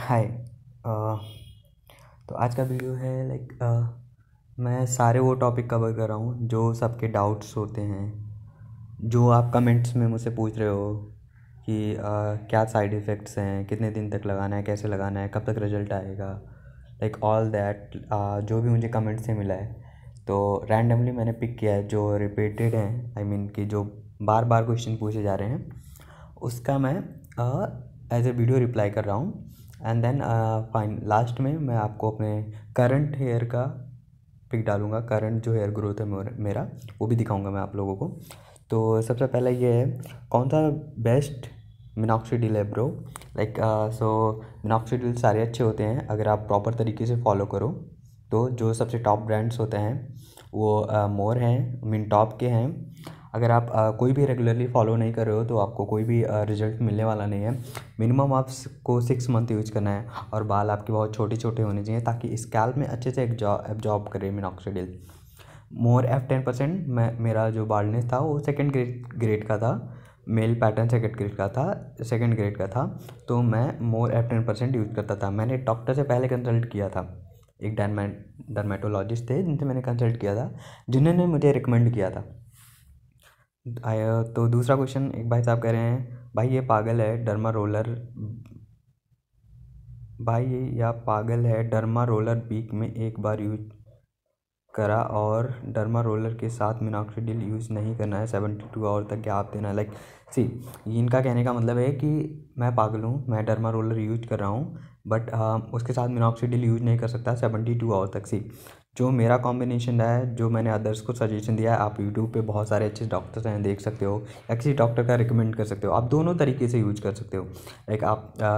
हाय uh, तो आज का वीडियो है लाइक uh, मैं सारे वो टॉपिक कवर कर रहा हूँ जो सबके डाउट्स होते हैं जो आप कमेंट्स में मुझसे पूछ रहे हो कि आ, uh, क्या साइड इफ़ेक्ट्स हैं कितने दिन तक लगाना है कैसे लगाना है कब तक रिजल्ट आएगा लाइक ऑल दैट जो भी मुझे कमेंट्स से मिला है तो रैंडमली मैंने पिक किया है जो रिपीटेड हैं आई I मीन mean, कि जो बार बार क्वेश्चन पूछे जा रहे हैं उसका मैं एज ए वीडियो रिप्लाई कर रहा हूँ एंड देन फाइन लास्ट में मैं आपको अपने करंट हेयर का पिक डालूंगा करंट जो हेयर ग्रोथ है मेरा वो भी दिखाऊंगा मैं आप लोगों को तो सबसे पहले ये है कौन सा बेस्ट मिनाक्सीडिल है ब्रो लाइक सो मिनाक्सीडिल सारे अच्छे होते हैं अगर आप प्रॉपर तरीके से फॉलो करो तो जो सबसे टॉप ब्रांड्स होते हैं वो uh, मोर हैं मिन टॉप के हैं अगर आप कोई भी रेगुलरली फॉलो नहीं कर रहे हो तो आपको कोई भी रिजल्ट मिलने वाला नहीं है मिनिमम आपको सिक्स मंथ यूज करना है और बाल आपके बहुत छोटे छोटे होने चाहिए ताकि स्कैल्प में अच्छे से एब्जॉर्ब करे minoxidil Morr F ten percent मेरा जो बाल्डनेस था वो सेकेंड ग्रेड ग्रेड का था मेल पैटर्न सेकेंड ग्रेड का था सेकेंड ग्रेड का था तो मैं Morr F ten percent use करता था मैंने डॉक्टर से पहले कंसल्ट किया था एक डर्मेटोलॉजिस्ट थे जिनसे मैंने कंसल्ट किया था जिन्होंने मुझे रिकमेंड किया था आया तो दूसरा क्वेश्चन एक भाई साहब कह रहे हैं भाई ये पागल है डर्मा रोलर भाई ये या पागल है डर्मा रोलर बीक में एक बार यूज करा और डर्मा रोलर के साथ मिनाक्सीडिल यूज़ नहीं करना है सेवेंटी टू आवर तक गैप देना है लाइक सी इनका कहने का मतलब है कि मैं पागल हूँ मैं डर्मा रोलर यूज कर रहा हूँ बट हाँ, उसके साथ मिनाक्सीडिल यूज नहीं कर सकता सेवेंटी टू आवर तक सी जो मेरा कॉम्बिनेशन रहा है जो मैंने अदर्स को सजेशन दिया है आप यूट्यूब पे बहुत सारे अच्छे डॉक्टर्स हैं देख सकते हो या किसी डॉक्टर का रिकमेंड कर सकते हो आप दोनों तरीके से यूज कर सकते हो लाइक आप आ,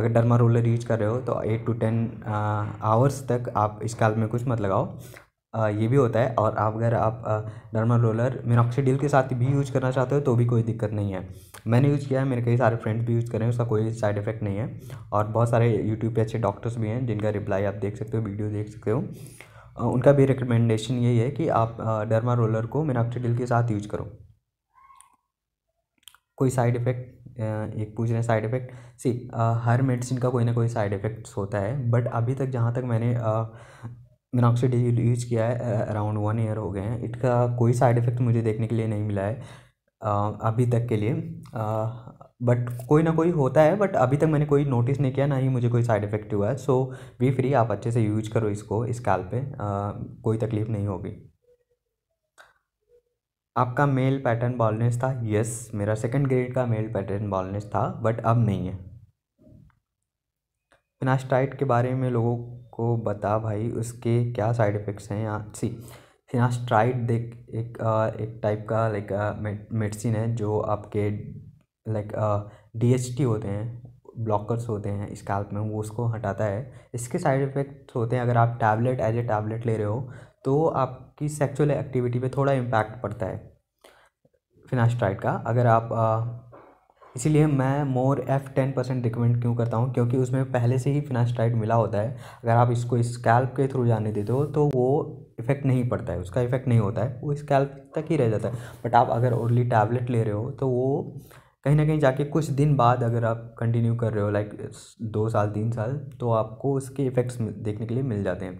अगर डर्मा रोलर यूज कर रहे हो तो एट टू टेन आवर्स तक आप इस काल में कुछ मत लगाओ आ, ये भी होता है और आप अगर आप डर्मा रोलर मिनॉक्सीडिल के साथ भी यूज करना चाहते हो तो भी कोई दिक्कत नहीं है मैंने यूज़ किया है मेरे कई सारे फ्रेंड्स भी यूज़ करें उसका कोई साइड इफेक्ट नहीं है और बहुत सारे यूट्यूब पे अच्छे डॉक्टर्स भी हैं जिनका रिप्लाई आप देख सकते हो वीडियो देख सकते हो उनका भी रिकमेंडेशन यही है कि आप डर्मा रोलर को मिनाक्टिडिल के साथ यूज करो कोई साइड इफ़ेक्ट एक पूछ रहे हैं साइड इफ़ेक्ट सी हर मेडिसिन का कोई ना कोई साइड इफ़ेक्ट्स होता है बट अभी तक जहाँ तक मैंने मिनॉक्सीडिल यूज किया है अराउंड वन ईयर हो गए हैं इसका कोई साइड इफ़ेक्ट मुझे देखने के लिए नहीं मिला है आ, अभी तक के लिए आ, बट कोई ना कोई होता है बट अभी तक मैंने कोई नोटिस नहीं किया ना ही मुझे कोई साइड इफेक्ट हुआ है सो बी फ्री आप अच्छे से यूज करो इसको इस काल पे आ, कोई तकलीफ नहीं होगी आपका मेल पैटर्न बॉलनेस था यस मेरा सेकंड ग्रेड का मेल पैटर्न बॉलनेस था बट अब नहीं है फिनास्टाइट के बारे में लोगों को बता भाई उसके क्या साइड इफ़ेक्ट्स हैं या सी फिनास्ट्राइट देख एक एक टाइप का लाइक मेडिसिन है जो आपके लाइक डी एच टी होते हैं ब्लॉकर्स होते हैं स्कैल्प में वो उसको हटाता है इसके साइड इफ़ेक्ट्स होते हैं अगर आप टैबलेट एज ए टैबलेट ले रहे हो तो आपकी सेक्सुअल एक्टिविटी पे थोड़ा इम्पैक्ट पड़ता है फिनास्ट्राइड का अगर आप uh, इसीलिए मैं Morr F ten percent recommend क्यों करता हूँ क्योंकि उसमें पहले से ही फिनास्ट्राइड मिला होता है अगर आप इसको स्कैल्प के थ्रू जाने देते हो तो वो इफ़ेक्ट नहीं पड़ता है उसका इफ़ेक्ट नहीं होता है वो स्कैल्प तक ही रह जाता है बट आप अगर ओरली टैबलेट ले रहे हो तो वो कहीं ना कहीं जाके कुछ दिन बाद अगर आप कंटिन्यू कर रहे हो लाइक दो साल तीन साल तो आपको उसके इफ़ेक्ट्स देखने के लिए मिल जाते हैं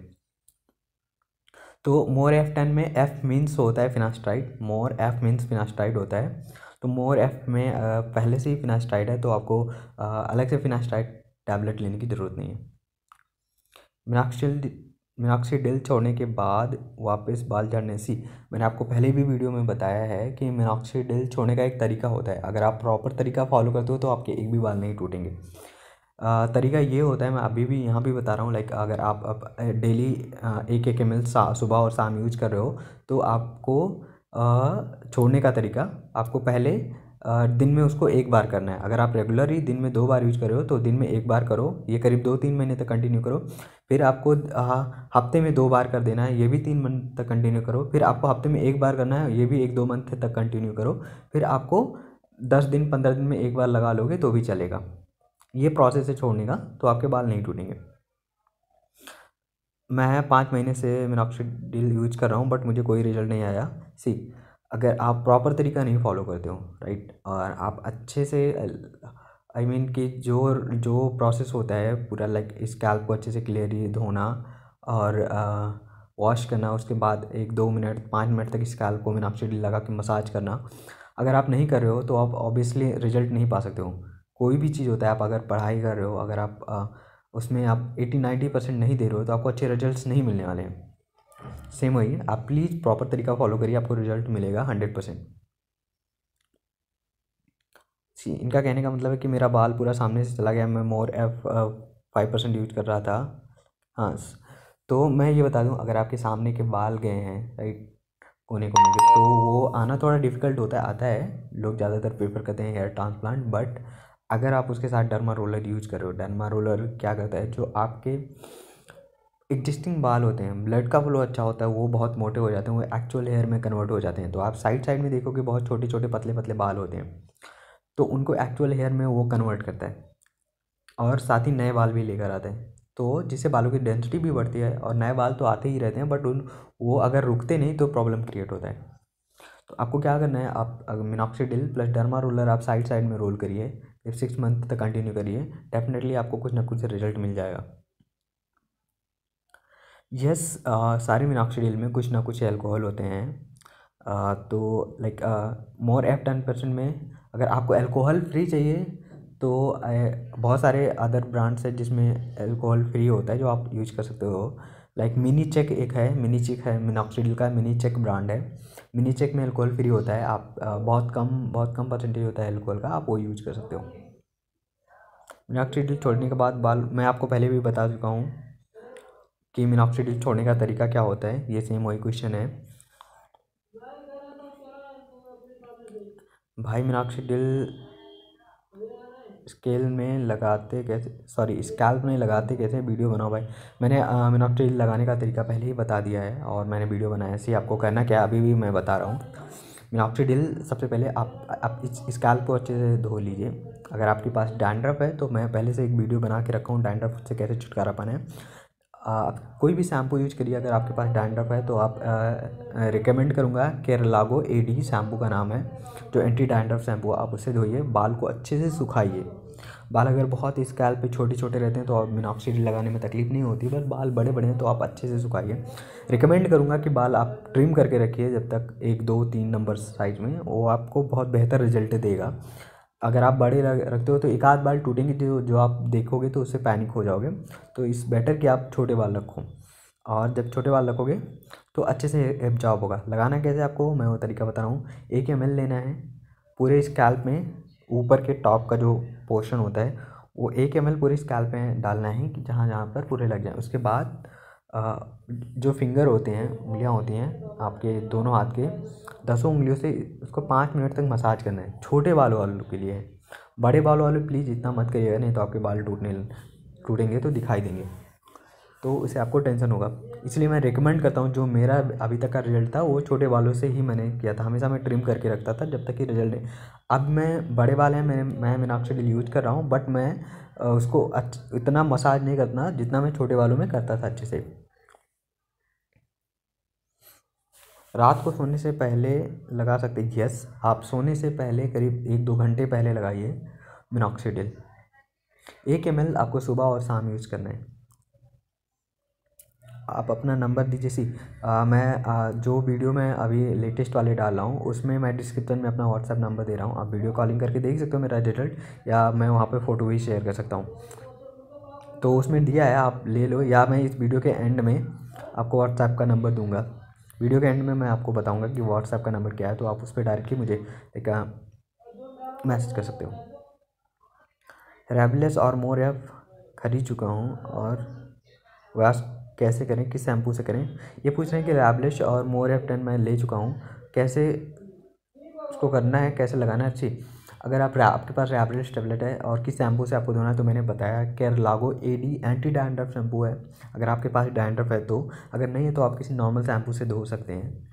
तो मोर एफ टेन में एफ मीन्स होता है finasteride Morr F means finasteride होता है तो मोर एफ में पहले से ही फिनास्ट्राइड है तो आपको अलग से फिनास्ट्राइड टैबलेट लेने की ज़रूरत नहीं है मिनाक्सिल मीनाक्षी डिल छोड़ने के बाद वापस बाल झड़ने सी मैंने आपको पहले भी वीडियो में बताया है कि मीनाक्षी डिल छोड़ने का एक तरीका होता है अगर आप प्रॉपर तरीका फॉलो करते हो तो आपके एक भी बाल नहीं टूटेंगे तरीका ये होता है मैं अभी भी यहाँ भी बता रहा हूँ लाइक अगर आप, डेली एक एक एम सुबह और शाम यूज कर रहे हो तो आपको छोड़ने का तरीका आपको पहले दिन में उसको एक बार करना है अगर आप रेगुलरली दिन में दो बार यूज कर रहे हो तो दिन में एक बार करो ये करीब दो तीन महीने तक कंटिन्यू करो फिर आपको हफ्ते में दो बार कर देना है ये भी तीन मंथ तक कंटिन्यू करो फिर आपको हफ्ते में एक बार करना है ये भी एक दो मंथ तक कंटिन्यू करो फिर आपको दस दिन पंद्रह दिन में एक बार लगा लोगे तो भी चलेगा ये प्रोसेस है छोड़ने का तो आपके बाल नहीं टूटेंगे मैं पाँच महीने से मिनॉक्सिडिल यूज कर रहा हूँ बट मुझे कोई रिजल्ट नहीं आया सी अगर आप प्रॉपर तरीका नहीं फॉलो करते हो राइट और आप अच्छे से आई I मीन mean कि जो जो प्रोसेस होता है पूरा लाइक स्कैल्प को अच्छे से क्लियरली धोना और वॉश करना उसके बाद एक दो मिनट पाँच मिनट तक स्कैल्प को मिनापसिड लगा के मसाज करना अगर आप नहीं कर रहे हो तो आप ऑब्वियसली रिजल्ट नहीं पा सकते हो कोई भी चीज़ होता है आप अगर पढ़ाई कर रहे हो अगर आप uh, उसमें आप एटी नाइन्टी परसेंट नहीं दे रहे हो तो आपको अच्छे रिजल्ट नहीं मिलने वाले हैं सेम वही आप प्लीज़ प्रॉपर तरीका फॉलो करिए आपको रिजल्ट मिलेगा हंड्रेड परसेंट इनका कहने का मतलब है कि मेरा बाल पूरा सामने से चला गया मैं Morr F five percent use कर रहा था हाँ तो मैं ये बता दूँ अगर आपके सामने के बाल गए हैं राइट कोने कोने के तो वो आना थोड़ा डिफ़िकल्ट होता है आता है लोग ज़्यादातर प्रेफर करते हैं हेयर ट्रांसप्लांट बट अगर आप उसके साथ डर्मा रोलर यूज करो डर्मा रोलर क्या करता है जो आपके एग्जिस्टिंग बाल होते हैं ब्लड का फ्लो अच्छा होता है वो बहुत मोटे हो जाते हैं वो एक्चुअल हेयर में कन्वर्ट हो जाते हैं तो आप साइड साइड में देखोगे बहुत छोटे छोटे पतले पतले बाल होते हैं तो उनको एक्चुअल हेयर में वो कन्वर्ट करता है और साथ ही नए बाल भी लेकर आते हैं तो जिससे बालों की डेंसिटी भी बढ़ती है और नए बाल तो आते ही रहते हैं बट उन वो अगर रुकते नहीं तो प्रॉब्लम क्रिएट होता है तो आपको क्या करना है आप मिनॉक्सीडिल प्लस डर्मा रोलर आप साइड साइड में रोल करिए सिक्स मंथ तक कंटिन्यू करिए डेफिनेटली आपको कुछ ना कुछ रिजल्ट मिल जाएगा यस सारे मीनाक्षी डील में कुछ ना कुछ अल्कोहल होते हैं तो लाइक मोर एफ टेन परसेंट में अगर आपको अल्कोहल फ्री चाहिए तो बहुत सारे अदर ब्रांड्स हैं जिसमें अल्कोहल फ्री होता है जो आप यूज कर सकते हो लाइक मिनी चेक एक है मिनी चेक है मिनॉक्सीडिल का मिनी चेक ब्रांड है मिनी चेक में अल्कोहल फ्री होता है आप बहुत कम बहुत कम परसेंटेज होता है अल्कोहल का आप वो यूज कर सकते हो डील छोड़ने के बाद बाल मैं आपको पहले भी बता चुका हूँ कि मिनॉक्सीडिल छोड़ने का तरीका क्या होता है ये सेम वही क्वेश्चन है भाई डिल स्केल में लगाते कैसे सॉरी स्कैल्प में लगाते कैसे वीडियो बनाओ भाई मैंने मिनॉक्सीडिल लगाने का तरीका पहले ही बता दिया है और मैंने वीडियो बनाया ऐसे आपको करना क्या अभी भी मैं बता रहा हूँ डिल सबसे पहले आप आप इस स्कैल्प को अच्छे से धो लीजिए अगर आपके पास डैंड्रफ है तो मैं पहले से एक वीडियो बना के रखा हूँ डैंड्रफ से कैसे छुटकारा पाना है आप कोई भी शैम्पू यूज करिए अगर आपके पास डैंड्रफ है तो आप रिकमेंड करूँगा केरलागो ए डी शैम्पू का नाम है जो एंटी डैंड्रफ शैम्पू आप उसे धोइए बाल को अच्छे से सुखाइए बाल अगर बहुत स्कैल पे छोटे छोटे रहते हैं तो आप मिनाक्सीड लगाने में तकलीफ़ नहीं होती बस बाल बड़े बड़े हैं तो आप अच्छे से सुखाइए रिकमेंड करूँगा कि बाल आप ट्रिम करके रखिए जब तक एक दो तीन नंबर साइज में वो आपको बहुत बेहतर रिजल्ट देगा अगर आप बड़े रखते हो तो एक आध बाल टूटेंगे जो तो जो आप देखोगे तो उससे पैनिक हो जाओगे तो इस बेटर कि आप छोटे बाल रखो और जब छोटे बाल रखोगे तो अच्छे से एब्जॉर्ब होगा लगाना कैसे आपको मैं वो तरीका बता रहा हूँ एक एम लेना है पूरे स्कैल्प में ऊपर के टॉप का जो पोर्शन होता है वो एक एम पूरे स्कैल्प में डालना है कि जहाँ जहाँ पर पूरे लग जाए उसके बाद जो फिंगर होते हैं उंगलियाँ होती हैं आपके दोनों हाथ के दसों उंगलियों से उसको पाँच मिनट तक मसाज करना है छोटे बाल वालों के लिए बड़े बाल वाले प्लीज़ इतना मत करिएगा नहीं तो आपके बाल टूटने टूटेंगे तो दिखाई देंगे तो उसे आपको टेंशन होगा इसलिए मैं रिकमेंड करता हूँ जो मेरा अभी तक का रिजल्ट था वो छोटे बालों से ही मैंने किया था हमेशा मैं ट्रिम करके रखता था जब तक कि रिजल्ट नहीं अब मैं बड़े बाल हैं मैं मैं मिनाक्षर यूज़ कर रहा हूँ बट मैं उसको इतना मसाज नहीं करना जितना मैं छोटे बालों में करता था अच्छे से रात को सोने से पहले लगा सकते यस आप सोने से पहले करीब एक दो घंटे पहले लगाइए मिनॉक्सीडिल एक एम आपको सुबह और शाम यूज़ करना है आप अपना नंबर दीजिए सी मैं आ, जो वीडियो मैं अभी लेटेस्ट वाले डाल रहा हूँ उसमें मैं डिस्क्रिप्शन में अपना व्हाट्सअप नंबर दे रहा हूँ आप वीडियो कॉलिंग करके देख सकते हो मेरा रिजल्ट या मैं वहाँ पे फ़ोटो भी शेयर कर सकता हूँ तो उसमें दिया है आप ले लो या मैं इस वीडियो के एंड में आपको व्हाट्सएप का नंबर दूँगा वीडियो के एंड में मैं आपको बताऊँगा कि व्हाट्सएप का नंबर क्या है तो आप उस पर डायरेक्टली मुझे एक मैसेज कर सकते हो रेबलेस और मोर एफ खरीद चुका हूँ और वास्ट कैसे करें किस शैम्पू से करें ये पूछ रहे हैं कि लैबलिश और मोर एफ टेन मैं ले चुका हूँ कैसे उसको करना है कैसे लगाना है अच्छी अगर आप आपके पास रैबलिश टेबलेट है और किस शैम्पू से आपको धोना है तो मैंने बताया Keraglo A D anti dandruff shampoo है अगर आपके पास डैंड्रफ है तो अगर नहीं है तो आप किसी नॉर्मल शैम्पू से धो सकते हैं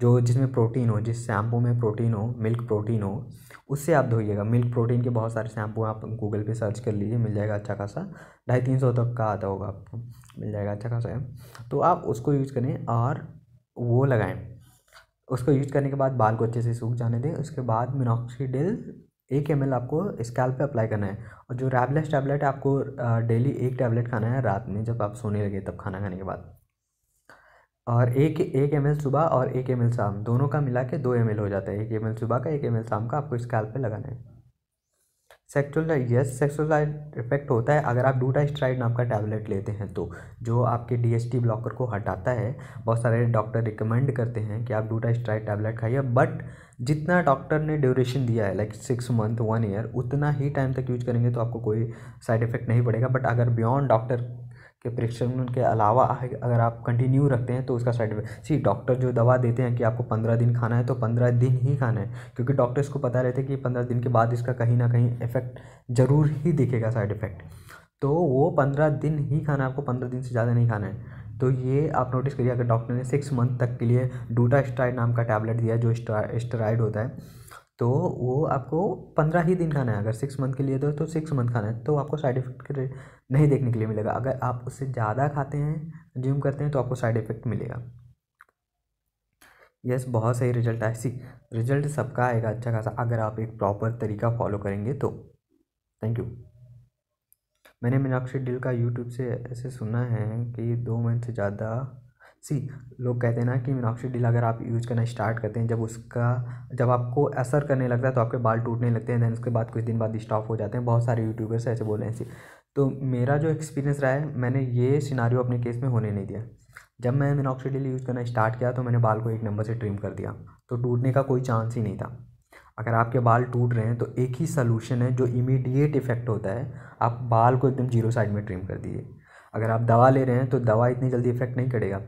जो जिसमें प्रोटीन हो जिस शैम्पू में प्रोटीन हो मिल्क प्रोटीन हो उससे आप धोइएगा मिल्क प्रोटीन के बहुत सारे शैम्पू आप गूगल पे सर्च कर लीजिए मिल जाएगा अच्छा खासा ढाई तीन सौ तक का आता होगा आपको मिल जाएगा अच्छा खासा तो आप उसको यूज़ करें और वो लगाएं उसको यूज करने के बाद बाल को अच्छे से सूख जाने दें उसके बाद मिनोक्सीडिल एक एम आपको स्कैल पे अप्लाई करना है और जो रैबलेस टैबलेट आपको डेली एक टैबलेट खाना है रात में जब आप सोने लगे तब खाना खाने के बाद और एक एक एम सुबह और एक एम शाम दोनों का मिला के दो एम हो जाता है एक एम सुबह का एक एम शाम का आपको स्कैल्प पे लगाना है सेक्सुअल यस सेक्सुअल इफेक्ट होता है अगर आप डूटा स्ट्राइड नाम का टैबलेट लेते हैं तो जो आपके डीएसटी ब्लॉकर को हटाता है बहुत सारे डॉक्टर रिकमेंड करते हैं कि आप डूटा स्ट्राइड टैबलेट खाइए बट जितना डॉक्टर ने ड्यूरेशन दिया है like six month one year उतना ही टाइम तक यूज करेंगे तो आपको कोई साइड इफेक्ट नहीं पड़ेगा बट अगर बियॉन्ड डॉक्टर के प्रिस्क्रिप्शन के अलावा अगर आप कंटिन्यू रखते हैं तो उसका साइड इफेक्ट सी डॉक्टर जो दवा देते हैं कि आपको पंद्रह दिन खाना है तो पंद्रह दिन ही खाना है क्योंकि डॉक्टर इसको पता रहते हैं कि पंद्रह दिन के बाद इसका कहीं ना कहीं इफेक्ट ज़रूर ही दिखेगा साइड इफेक्ट तो वो पंद्रह दिन ही खाना है आपको पंद्रह दिन से ज़्यादा नहीं खाना है तो ये आप नोटिस करिए अगर डॉक्टर ने सिक्स मंथ तक के लिए डूटा स्ट्राइड नाम का टैबलेट दिया जो स्टेराइड होता है तो वो आपको पंद्रह ही दिन खाना है अगर सिक्स मंथ के लिए दो तो सिक्स तो मंथ खाना है तो आपको साइड इफेक्ट नहीं देखने के लिए मिलेगा अगर आप उससे ज़्यादा खाते हैं कंज्यूम करते हैं तो आपको साइड इफेक्ट मिलेगा यस yes, बहुत सही रिजल्ट आए सी रिजल्ट सबका आएगा अच्छा खासा अगर आप एक प्रॉपर तरीका फॉलो करेंगे तो थैंक यू मैंने मीनाक्षी डिल का यूट्यूब से ऐसे सुना है कि दो मंथ से ज़्यादा सी लोग कहते हैं ना कि डील अगर आप यूज़ करना स्टार्ट करते हैं जब उसका जब आपको असर करने लगता है तो आपके बाल टूटने लगते हैं दैन उसके बाद कुछ दिन बाद स्टॉप हो जाते हैं बहुत सारे यूट्यूबर्स ऐसे बोल रहे हैं सी तो मेरा जो एक्सपीरियंस रहा है मैंने ये सिनारियो अपने केस में होने नहीं दिया जब मैं डील यूज़ करना स्टार्ट किया तो मैंने बाल को एक नंबर से ट्रिम कर दिया तो टूटने का कोई चांस ही नहीं था अगर आपके बाल टूट रहे हैं तो एक ही सलूशन है जो इमीडिएट इफेक्ट होता है आप बाल को एकदम जीरो साइड में ट्रिम कर दीजिए अगर आप दवा ले रहे हैं तो दवा इतनी जल्दी इफ़ेक्ट नहीं करेगा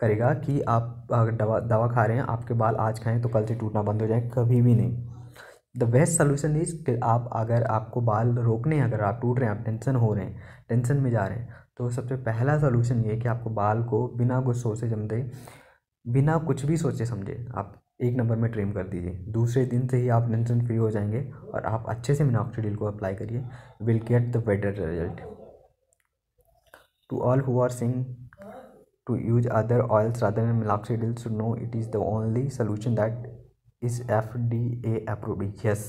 करेगा कि आप अगर दवा दवा खा रहे हैं आपके बाल आज खाएं तो कल से टूटना बंद हो जाए कभी भी नहीं द बेस्ट सोल्यूशन इज़ कि आप अगर आपको बाल रोकने हैं अगर आप टूट रहे हैं आप टेंशन हो रहे हैं टेंशन में जा रहे हैं तो सबसे पहला सोल्यूशन ये कि आपको बाल को बिना कुछ सोचे समझे बिना कुछ भी सोचे समझे आप एक नंबर में ट्रिम कर दीजिए दूसरे दिन से ही आप टेंशन फ्री हो जाएंगे और आप अच्छे से मिनाक्सीडिल को अप्लाई करिए will get the better result who are using to use other oils other and rather than no it is the only solution that is F D A approve yes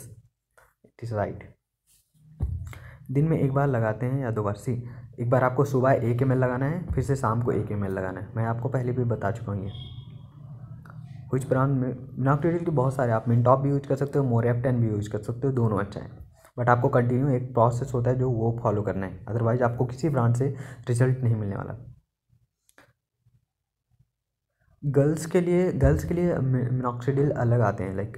it is right दिन में एक बार लगाते हैं या दो बार सी एक बार आपको सुबह एक एम एल लगाना है फिर से शाम को एक एम एल लगाना है मैं आपको पहले भी बता चुका हूँ ये कुछ ब्रांड में मिनाक्टेडिल तो बहुत सारे आप मिनटॉप भी यूज कर सकते हो मोरेप्टन भी यूज कर सकते हो दोनों अच्छा है बट आपको कंटिन्यू एक प्रोसेस होता है जो वो फॉलो करना है अदरवाइज़ आपको किसी ब्रांड से रिजल्ट नहीं मिलने वाला गर्ल्स के लिए गर्ल्स के लिए मिनॉक्सीडिल अलग आते हैं लाइक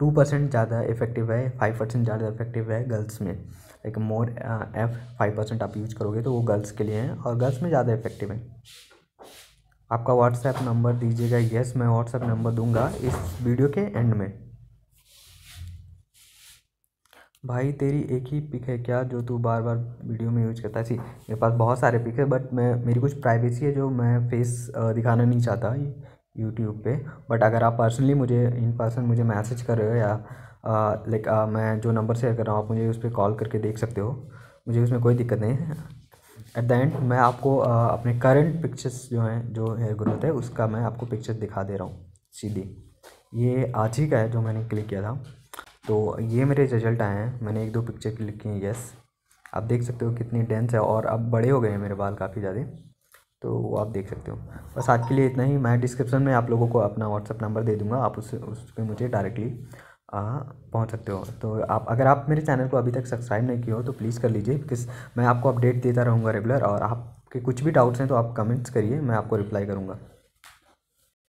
टू परसेंट ज़्यादा इफेक्टिव है फाइव परसेंट ज़्यादा इफेक्टिव है गर्ल्स में लाइक मोर एफ फाइव परसेंट आप यूज करोगे तो वो गर्ल्स के लिए हैं और गर्ल्स में ज़्यादा इफेक्टिव है आपका व्हाट्सएप नंबर दीजिएगा यस मैं व्हाट्सएप नंबर दूंगा इस वीडियो के एंड में भाई तेरी एक ही पिक है क्या जो तू बार बार वीडियो में यूज करता है सी मेरे पास बहुत सारे पिक है बट मैं मेरी कुछ प्राइवेसी है जो मैं फेस दिखाना नहीं चाहता यूट्यूब पे बट अगर आप पर्सनली मुझे इन पर्सन मुझे मैसेज कर रहे हो या लाइक मैं जो नंबर शेयर कर रहा हूँ आप मुझे उस पर कॉल करके देख सकते हो मुझे उसमें कोई दिक्कत नहीं है एट द एंड मैं आपको आ, अपने करंट पिक्चर्स जो हैं जो हेयर ग्रोथ है उसका मैं आपको पिक्चर दिखा दे रहा हूँ सीधी ये आज ही का है जो मैंने क्लिक किया था तो ये मेरे रिजल्ट आए हैं मैंने एक दो पिक्चर क्लिक किए हैं येस आप देख सकते हो कितनी डेंस है और अब बड़े हो गए हैं मेरे बाल काफ़ी ज़्यादा तो वो आप देख सकते हो बस आज के लिए इतना ही मैं डिस्क्रिप्शन में आप लोगों को अपना व्हाट्सअप नंबर दे दूँगा आप उस उस पर मुझे डायरेक्टली पहुंच सकते हो तो आप अगर आप मेरे चैनल को अभी तक सब्सक्राइब नहीं किया हो तो प्लीज़ कर लीजिए किस मैं आपको अपडेट देता रहूँगा रेगुलर और आपके कुछ भी डाउट्स हैं तो आप कमेंट्स करिए मैं आपको रिप्लाई करूँगा